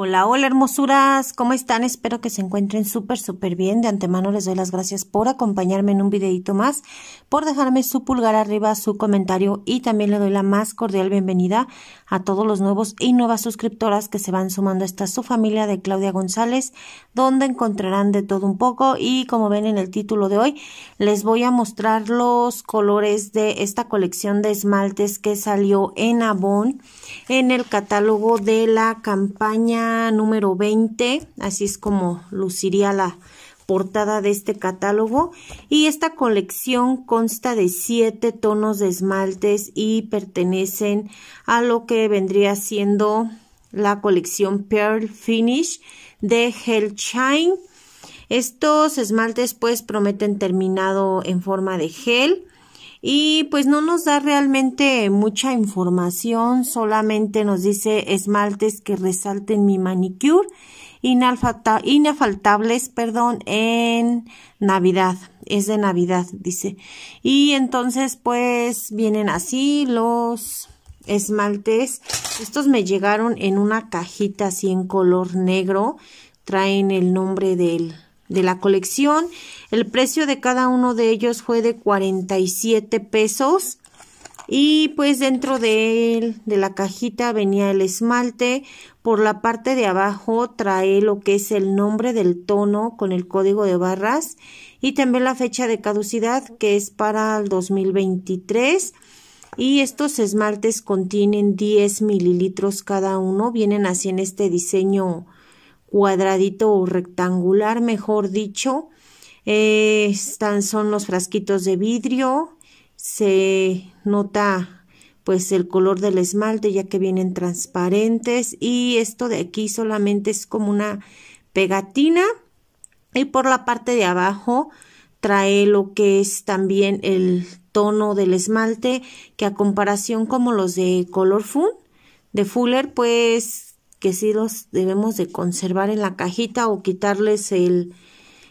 Hola, hola hermosuras, ¿cómo están? Espero que se encuentren súper, súper bien. De antemano les doy las gracias por acompañarme en un videito más, por dejarme su pulgar arriba, su comentario y también le doy la más cordial bienvenida a todos los nuevos y nuevas suscriptoras que se van sumando a esta su familia de Claudia González, donde encontrarán de todo un poco y como ven en el título de hoy, les voy a mostrar los colores de esta colección de esmaltes que salió en Avon en el catálogo de la campaña número 20, así es como luciría la portada de este catálogo y esta colección consta de siete tonos de esmaltes y pertenecen a lo que vendría siendo la colección Pearl Finish de Shine. Estos esmaltes pues prometen terminado en forma de gel y pues no nos da realmente mucha información, solamente nos dice esmaltes que resalten mi manicure, inafaltables, perdón, en Navidad, es de Navidad, dice. Y entonces pues vienen así los esmaltes, estos me llegaron en una cajita así en color negro, traen el nombre del de la colección. El precio de cada uno de ellos fue de 47 pesos. Y pues dentro de, él, de la cajita venía el esmalte. Por la parte de abajo trae lo que es el nombre del tono con el código de barras y también la fecha de caducidad que es para el 2023. Y estos esmaltes contienen 10 mililitros cada uno. Vienen así en este diseño cuadradito o rectangular, mejor dicho. están, son los frasquitos de vidrio. Se nota pues el color del esmalte ya que vienen transparentes y esto de aquí solamente es como una pegatina y por la parte de abajo trae lo que es también el tono del esmalte que a comparación como los de color fun de fuller pues que si los debemos de conservar en la cajita o quitarles el,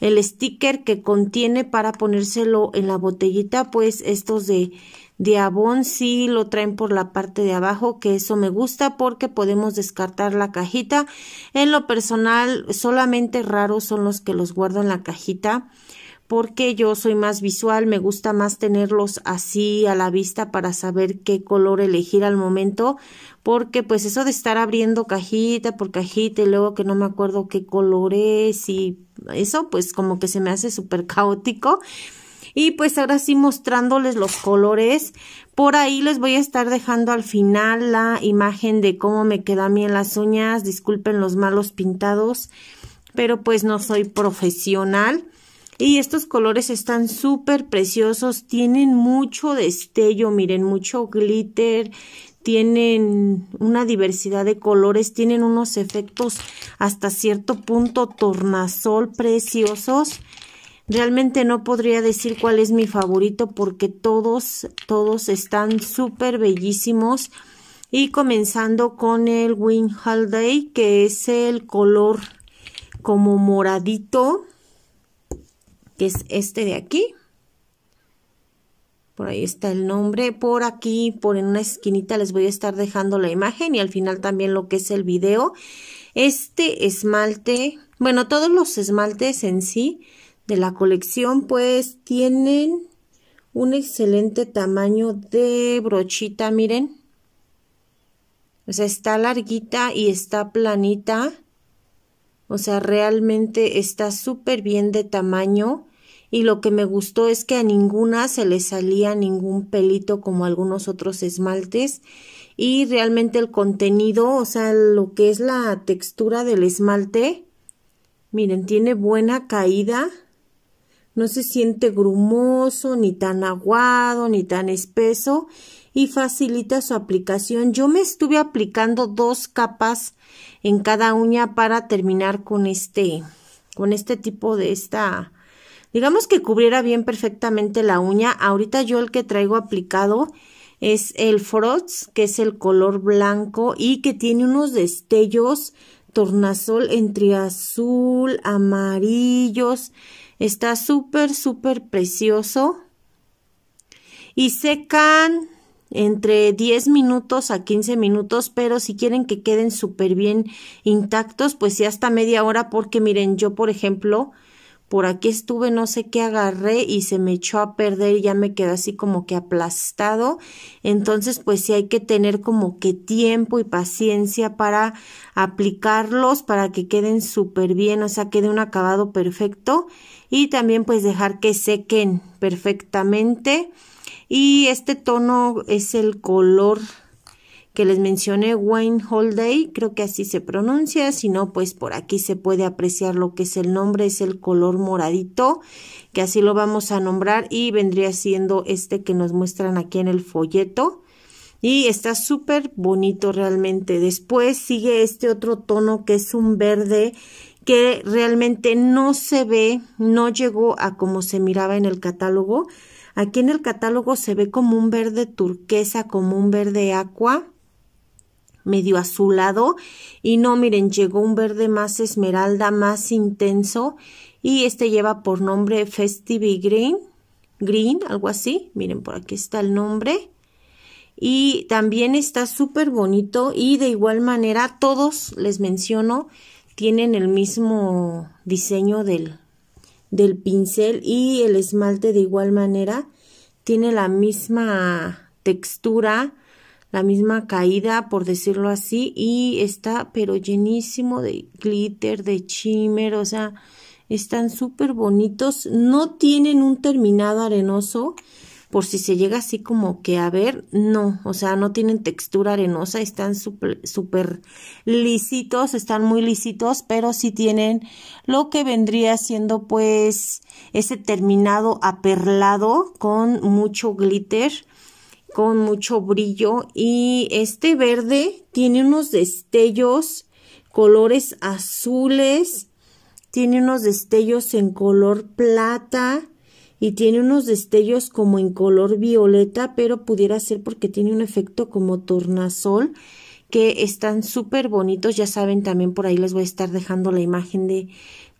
el sticker que contiene para ponérselo en la botellita, pues estos de, de abón sí lo traen por la parte de abajo, que eso me gusta porque podemos descartar la cajita. En lo personal, solamente raros son los que los guardo en la cajita porque yo soy más visual, me gusta más tenerlos así a la vista para saber qué color elegir al momento porque pues eso de estar abriendo cajita por cajita y luego que no me acuerdo qué colores y eso pues como que se me hace súper caótico. Y pues ahora sí mostrándoles los colores. Por ahí les voy a estar dejando al final la imagen de cómo me queda a mí en las uñas. Disculpen los malos pintados, pero pues no soy profesional. Y estos colores están súper preciosos, tienen mucho destello, miren, mucho glitter, tienen una diversidad de colores, tienen unos efectos hasta cierto punto tornasol preciosos. Realmente no podría decir cuál es mi favorito porque todos, todos están súper bellísimos. Y comenzando con el Wing Holiday, que es el color como moradito, que es este de aquí. Por ahí está el nombre. Por aquí, por en una esquinita les voy a estar dejando la imagen y al final también lo que es el video. Este esmalte, bueno, todos los esmaltes en sí de la colección pues tienen un excelente tamaño de brochita, miren. O sea, está larguita y está planita. O sea, realmente está súper bien de tamaño y lo que me gustó es que a ninguna se le salía ningún pelito como algunos otros esmaltes y realmente el contenido, o sea, lo que es la textura del esmalte, miren, tiene buena caída, no se siente grumoso, ni tan aguado, ni tan espeso y facilita su aplicación. Yo me estuve aplicando dos capas en cada uña para terminar con este, con este tipo de esta digamos que cubriera bien perfectamente la uña. Ahorita yo el que traigo aplicado es el Frotz, que es el color blanco y que tiene unos destellos tornasol entre azul, amarillos. Está súper, súper precioso. Y secan entre 10 minutos a 15 minutos, pero si quieren que queden súper bien intactos, pues sí hasta media hora, porque miren, yo por ejemplo por aquí estuve, no sé qué agarré y se me echó a perder y ya me quedó así como que aplastado. Entonces, pues sí hay que tener como que tiempo y paciencia para aplicarlos, para que queden súper bien, o sea, quede un acabado perfecto y también pues dejar que sequen perfectamente. Y este tono es el color que les mencioné, Wayne Holiday, creo que así se pronuncia, si no, pues por aquí se puede apreciar lo que es el nombre, es el color moradito, que así lo vamos a nombrar y vendría siendo este que nos muestran aquí en el folleto. Y está súper bonito realmente. Después sigue este otro tono que es un verde que realmente no se ve, no llegó a como se miraba en el catálogo. Aquí en el catálogo se ve como un verde turquesa, como un verde aqua medio azulado y no miren llegó un verde más esmeralda más intenso y este lleva por nombre Festive Green Green algo así miren por aquí está el nombre y también está súper bonito y de igual manera todos les menciono tienen el mismo diseño del, del pincel y el esmalte de igual manera tiene la misma textura la misma caída, por decirlo así, y está pero llenísimo de glitter, de shimmer, o sea, están súper bonitos, no tienen un terminado arenoso, por si se llega así como que a ver, no, o sea, no tienen textura arenosa, están súper lisitos, están muy lisitos, pero sí tienen lo que vendría siendo pues ese terminado aperlado con mucho glitter con mucho brillo y este verde tiene unos destellos colores azules, tiene unos destellos en color plata y tiene unos destellos como en color violeta, pero pudiera ser porque tiene un efecto como tornasol que están súper bonitos, ya saben también por ahí les voy a estar dejando la imagen de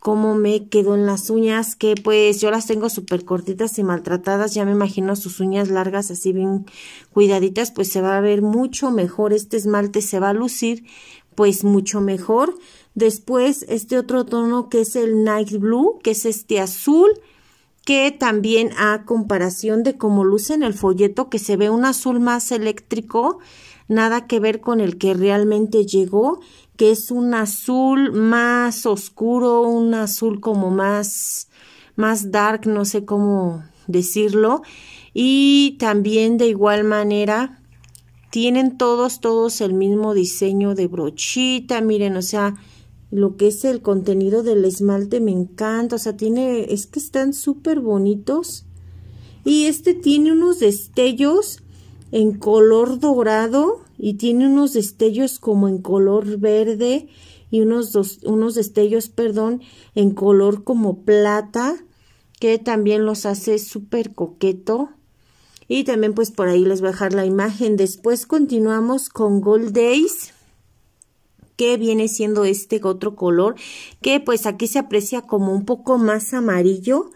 cómo me quedó en las uñas, que pues yo las tengo súper cortitas y maltratadas, ya me imagino sus uñas largas así bien cuidaditas, pues se va a ver mucho mejor, este esmalte se va a lucir pues mucho mejor. Después este otro tono que es el Night Blue, que es este azul, que también a comparación de cómo luce en el folleto que se ve un azul más eléctrico, nada que ver con el que realmente llegó, que es un azul más oscuro, un azul como más más dark, no sé cómo decirlo, y también de igual manera tienen todos todos el mismo diseño de brochita, miren, o sea, lo que es el contenido del esmalte me encanta, o sea, tiene, es que están súper bonitos. Y este tiene unos destellos en color dorado y tiene unos destellos como en color verde y unos, dos, unos destellos, perdón, en color como plata, que también los hace súper coqueto. Y también pues por ahí les voy a dejar la imagen. Después continuamos con Gold Days que viene siendo este otro color que pues aquí se aprecia como un poco más amarillo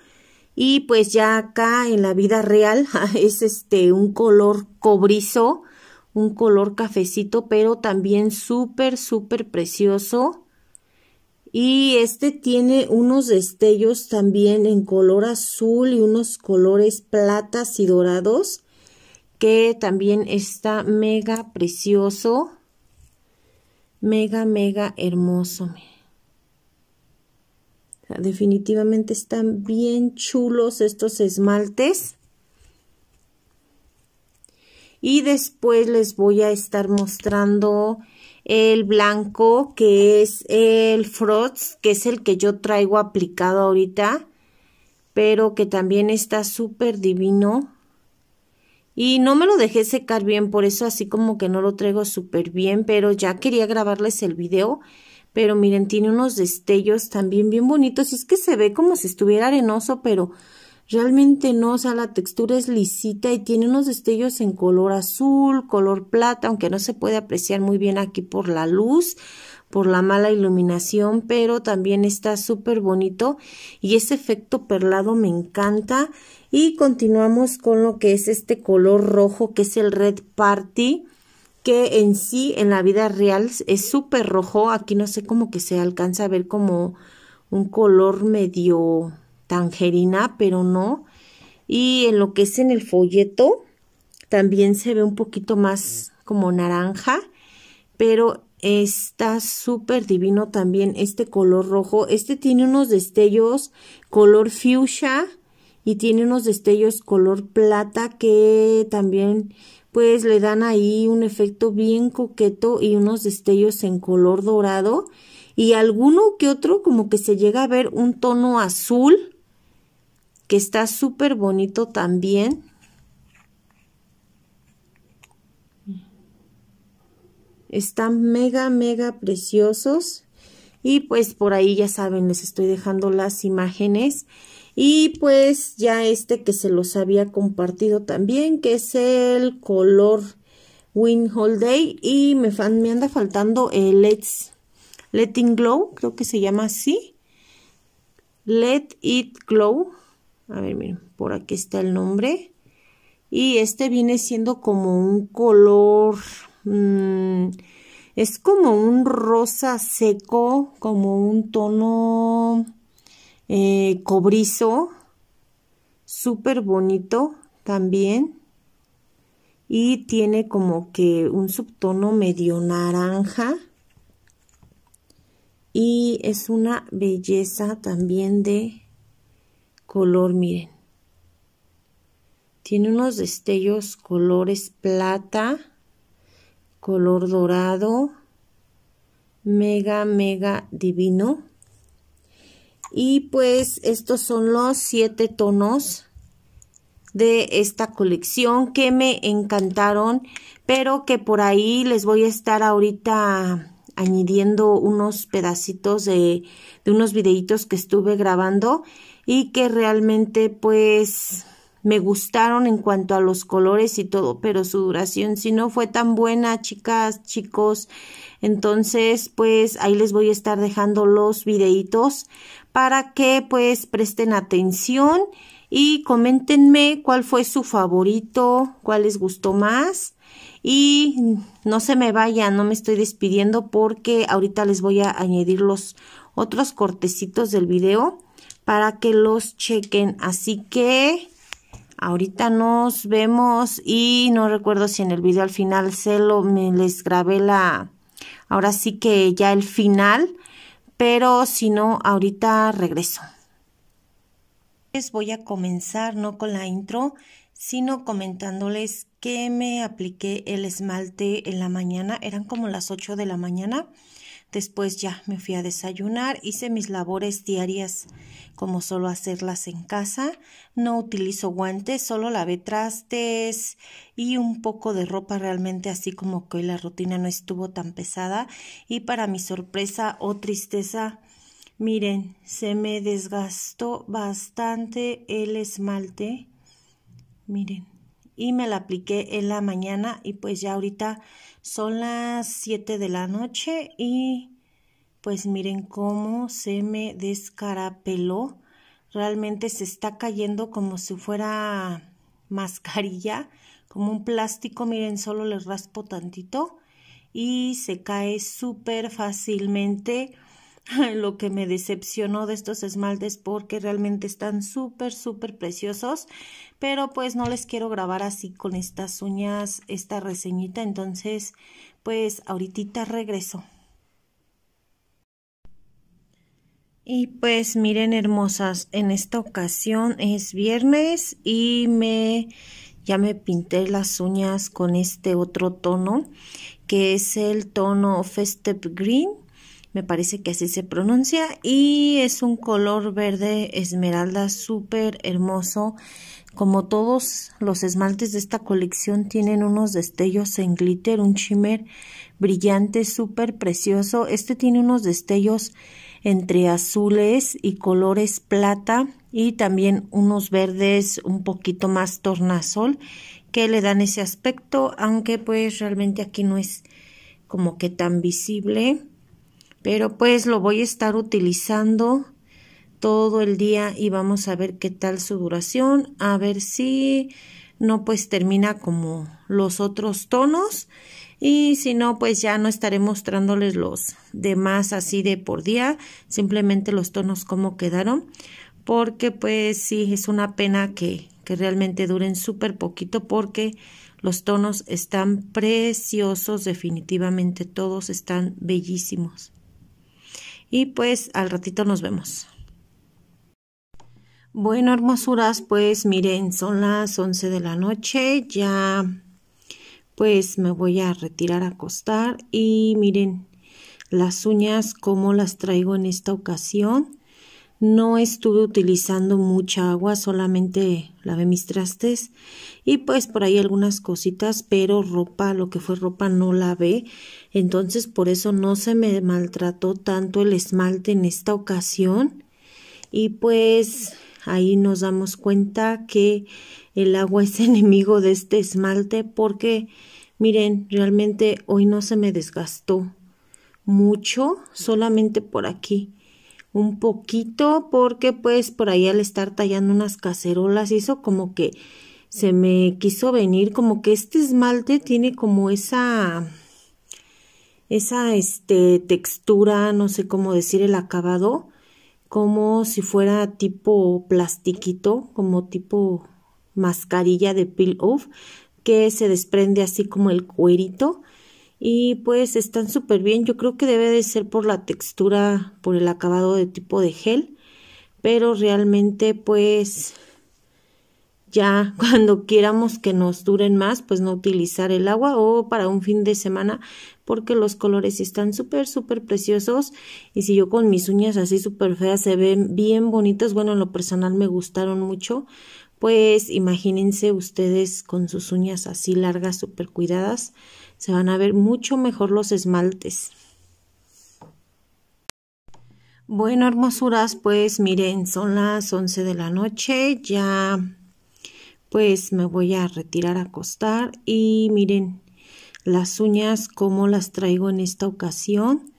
y pues ya acá en la vida real ah, es este un color cobrizo, un color cafecito, pero también súper, súper precioso. Y este tiene unos destellos también en color azul y unos colores platas y dorados, que también está mega precioso mega, mega hermoso. definitivamente están bien chulos estos esmaltes. Y después les voy a estar mostrando el blanco que es el Frost, que es el que yo traigo aplicado ahorita, pero que también está súper divino. Y no me lo dejé secar bien, por eso así como que no lo traigo súper bien, pero ya quería grabarles el video. Pero miren, tiene unos destellos también bien bonitos. Es que se ve como si estuviera arenoso, pero realmente no. O sea, la textura es lisita y tiene unos destellos en color azul, color plata, aunque no se puede apreciar muy bien aquí por la luz por la mala iluminación, pero también está súper bonito y ese efecto perlado me encanta. Y continuamos con lo que es este color rojo, que es el Red Party, que en sí, en la vida real, es súper rojo. Aquí no sé cómo que se alcanza a ver como un color medio tangerina, pero no. Y en lo que es en el folleto, también se ve un poquito más como naranja, pero Está súper divino también este color rojo. Este tiene unos destellos color fuchsia y tiene unos destellos color plata que también pues le dan ahí un efecto bien coqueto y unos destellos en color dorado y alguno que otro como que se llega a ver un tono azul que está súper bonito también. Están mega, mega preciosos. Y pues por ahí ya saben, les estoy dejando las imágenes. Y pues ya este que se los había compartido también, que es el color Win Holiday. Y me, me anda faltando el Let's Letting Glow, creo que se llama así. Let It Glow. A ver, miren, por aquí está el nombre. Y este viene siendo como un color Mm, es como un rosa seco, como un tono eh, cobrizo, súper bonito también. Y tiene como que un subtono medio naranja. Y es una belleza también de color, miren. Tiene unos destellos colores plata color dorado, mega, mega divino. Y pues estos son los siete tonos de esta colección que me encantaron, pero que por ahí les voy a estar ahorita añadiendo unos pedacitos de, de unos videitos que estuve grabando y que realmente pues me gustaron en cuanto a los colores y todo, pero su duración si no fue tan buena, chicas, chicos. Entonces, pues ahí les voy a estar dejando los videitos para que pues presten atención y coméntenme cuál fue su favorito, cuál les gustó más. Y no se me vayan, no me estoy despidiendo porque ahorita les voy a añadir los otros cortecitos del video para que los chequen. Así que Ahorita nos vemos y no recuerdo si en el video al final se lo me les grabé la ahora sí que ya el final, pero si no ahorita regreso. Les voy a comenzar no con la intro, sino comentándoles que me apliqué el esmalte en la mañana, eran como las 8 de la mañana. Después ya me fui a desayunar, hice mis labores diarias como solo hacerlas en casa. No utilizo guantes, solo lavé trastes y un poco de ropa realmente así como que la rutina no estuvo tan pesada. Y para mi sorpresa o tristeza, miren, se me desgastó bastante el esmalte. Miren y me la apliqué en la mañana y pues ya ahorita son las 7 de la noche y pues miren cómo se me descarapeló. Realmente se está cayendo como si fuera mascarilla, como un plástico. Miren, solo le raspo tantito y se cae súper fácilmente. lo que me decepcionó de estos esmaltes porque realmente están súper, súper preciosos, pero pues no les quiero grabar así con estas uñas, esta reseñita, entonces pues ahorita regreso. Y pues miren hermosas, en esta ocasión es viernes y me ya me pinté las uñas con este otro tono que es el tono Festive Green me parece que así se pronuncia, y es un color verde esmeralda súper hermoso. Como todos los esmaltes de esta colección tienen unos destellos en glitter, un shimmer brillante, súper precioso. Este tiene unos destellos entre azules y colores plata y también unos verdes un poquito más tornasol que le dan ese aspecto, aunque pues realmente aquí no es como que tan visible pero pues lo voy a estar utilizando todo el día y vamos a ver qué tal su duración, a ver si no pues termina como los otros tonos y si no pues ya no estaré mostrándoles los demás así de por día, simplemente los tonos como quedaron, porque pues sí es una pena que, que realmente duren súper poquito porque los tonos están preciosos, definitivamente todos están bellísimos. Y pues al ratito nos vemos. Bueno, hermosuras, pues miren, son las 11 de la noche, ya pues me voy a retirar a acostar y miren las uñas como las traigo en esta ocasión no estuve utilizando mucha agua, solamente lavé mis trastes y pues por ahí algunas cositas, pero ropa, lo que fue ropa no lavé, entonces por eso no se me maltrató tanto el esmalte en esta ocasión y pues ahí nos damos cuenta que el agua es enemigo de este esmalte porque miren, realmente hoy no se me desgastó mucho, solamente por aquí un poquito porque pues por ahí al estar tallando unas cacerolas hizo como que se me quiso venir como que este esmalte tiene como esa esa este textura, no sé cómo decir el acabado, como si fuera tipo plastiquito, como tipo mascarilla de peel off que se desprende así como el cuerito y pues están súper bien. Yo creo que debe de ser por la textura, por el acabado de tipo de gel, pero realmente pues ya cuando quieramos que nos duren más, pues no utilizar el agua o para un fin de semana, porque los colores están súper, súper preciosos. Y si yo con mis uñas así súper feas se ven bien bonitas, bueno, en lo personal me gustaron mucho pues imagínense ustedes con sus uñas así largas, súper cuidadas, se van a ver mucho mejor los esmaltes. Bueno, hermosuras, pues miren, son las 11 de la noche, ya pues me voy a retirar a acostar y miren las uñas como las traigo en esta ocasión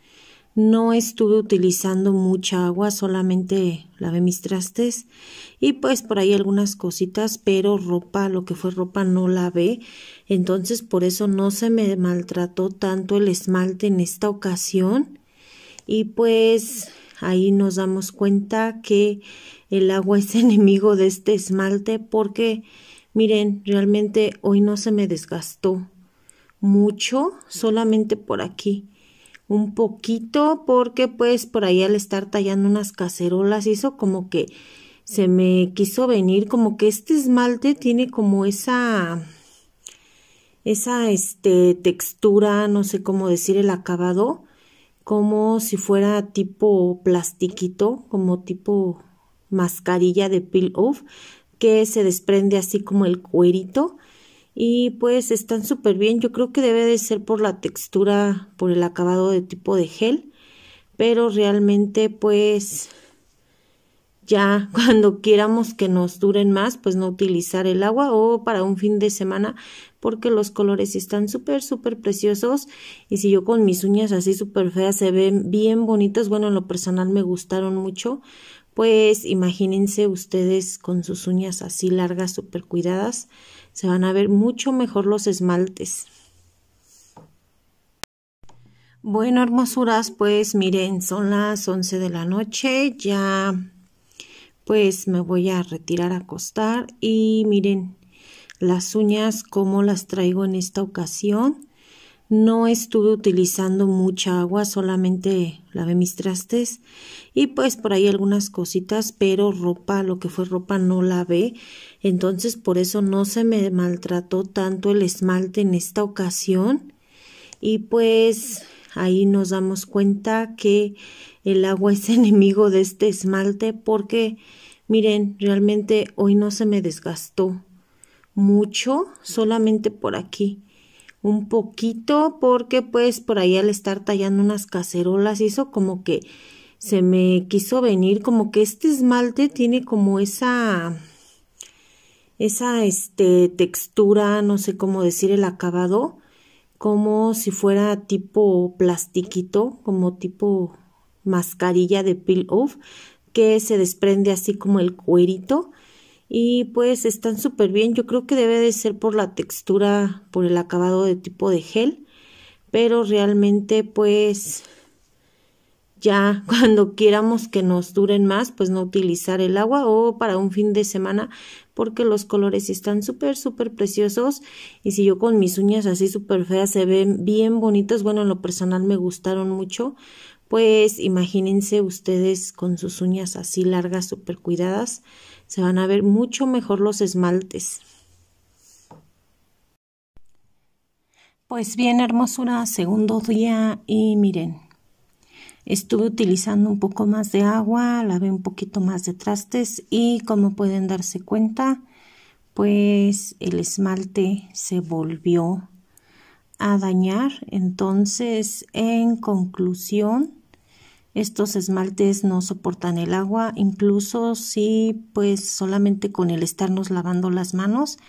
no estuve utilizando mucha agua, solamente lavé mis trastes y pues por ahí algunas cositas, pero ropa, lo que fue ropa no lavé, entonces por eso no se me maltrató tanto el esmalte en esta ocasión y pues ahí nos damos cuenta que el agua es enemigo de este esmalte porque miren, realmente hoy no se me desgastó mucho, solamente por aquí un poquito porque pues por ahí al estar tallando unas cacerolas hizo como que se me quiso venir como que este esmalte tiene como esa esa este textura, no sé cómo decir el acabado, como si fuera tipo plastiquito, como tipo mascarilla de peel off que se desprende así como el cuerito y pues están súper bien. Yo creo que debe de ser por la textura, por el acabado de tipo de gel, pero realmente pues ya cuando quieramos que nos duren más, pues no utilizar el agua o para un fin de semana, porque los colores están súper, súper preciosos. Y si yo con mis uñas así súper feas se ven bien bonitas bueno, en lo personal me gustaron mucho, pues imagínense ustedes con sus uñas así largas, súper cuidadas, se van a ver mucho mejor los esmaltes. Bueno, hermosuras, pues miren, son las 11 de la noche, ya pues me voy a retirar a acostar y miren las uñas como las traigo en esta ocasión no estuve utilizando mucha agua, solamente lavé mis trastes y pues por ahí algunas cositas, pero ropa, lo que fue ropa no lavé, entonces por eso no se me maltrató tanto el esmalte en esta ocasión y pues ahí nos damos cuenta que el agua es enemigo de este esmalte porque miren, realmente hoy no se me desgastó mucho, solamente por aquí un poquito porque pues por ahí al estar tallando unas cacerolas hizo como que se me quiso venir como que este esmalte tiene como esa esa este textura, no sé cómo decir el acabado, como si fuera tipo plastiquito, como tipo mascarilla de peel off que se desprende así como el cuerito y pues están súper bien. Yo creo que debe de ser por la textura, por el acabado de tipo de gel, pero realmente pues ya cuando quieramos que nos duren más, pues no utilizar el agua o para un fin de semana, porque los colores están súper, súper preciosos. Y si yo con mis uñas así súper feas se ven bien bonitas, bueno, en lo personal me gustaron mucho, pues imagínense ustedes con sus uñas así largas, súper cuidadas, se van a ver mucho mejor los esmaltes. Pues bien, hermosura, segundo día y miren, estuve utilizando un poco más de agua, lavé un poquito más de trastes y como pueden darse cuenta, pues el esmalte se volvió a dañar. Entonces, en conclusión, estos esmaltes no soportan el agua, incluso si pues solamente con el estarnos lavando las manos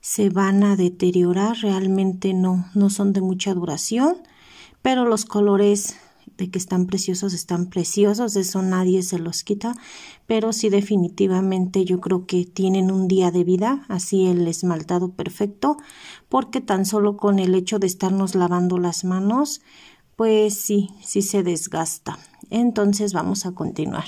se van a deteriorar, realmente no, no son de mucha duración, pero los colores de que están preciosos están preciosos, eso nadie se los quita, pero sí definitivamente yo creo que tienen un día de vida, así el esmaltado perfecto, porque tan solo con el hecho de estarnos lavando las manos, pues sí, sí se desgasta. Entonces vamos a continuar.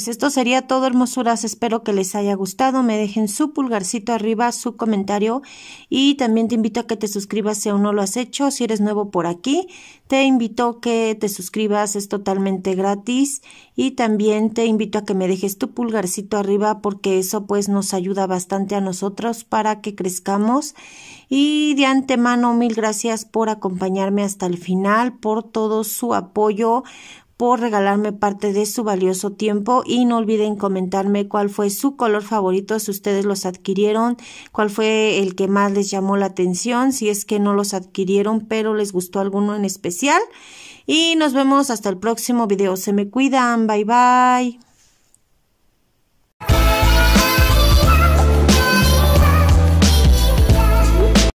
Pues esto sería todo, hermosuras. Espero que les haya gustado. Me dejen su pulgarcito arriba, su comentario. Y también te invito a que te suscribas si aún no lo has hecho. Si eres nuevo por aquí, te invito a que te suscribas. Es totalmente gratis. Y también te invito a que me dejes tu pulgarcito arriba porque eso pues nos ayuda bastante a nosotros para que crezcamos. Y de antemano, mil gracias por acompañarme hasta el final, por todo su apoyo, por regalarme parte de su valioso tiempo y no olviden comentarme cuál fue su color favorito, si ustedes los adquirieron, cuál fue el que más les llamó la atención, si es que no los adquirieron pero les gustó alguno en especial. Y nos vemos hasta el próximo video. Se me cuidan. Bye bye.